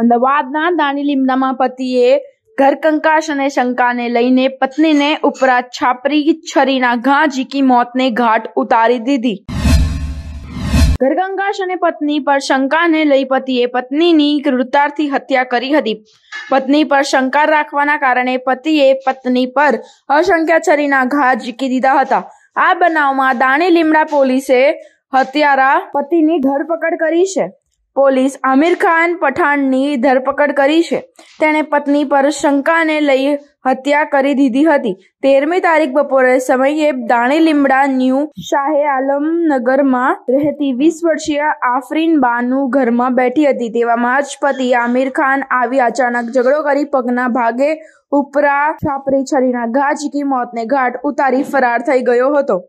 અમદાવાદના દાણી લીમડામાં પતિએ ઘરકંકાશ અને શંકાને લઈને પત્નીને ઉપરા છાપરી છરીના ઘા ઝીકી મોતને ઘાટ ઉતારી દીધી ઘરકંકાશ અને પત્ની પર શંકાને લઈ પતિએ પત્નીની કૃતાર્થી હત્યા કરી હતી પત્ની પર શંકા રાખવાના કારણે પતિએ પત્ની પર અસંખ્યા છરીના ઘા ઝીકી દીધા હતા આ બનાવમાં દાણી લીમડા પોલીસે હત્યારા પતિની ધરપકડ કરી છે પોલીસ આમિર ખાન પઠાણની ધરપકડ કરી છે તેણે પત્ની પર શંકાને લઈ હત્યા કરી દીધી હતી તેરમી તારીખ બપોરે સમયે દાણી લીમડા ન્યૂ શાહે આલમનગરમાં રહેતી વીસ વર્ષીય આફરીન બાનું ઘરમાં બેઠી હતી તેવામાં જ પતિ આમિર ખાન આવી અચાનક ઝઘડો કરી પગના ભાગે ઉપરા છાપરી છરીના ઘા ઝીકી મોતને ઘાટ ઉતારી ફરાર થઈ ગયો હતો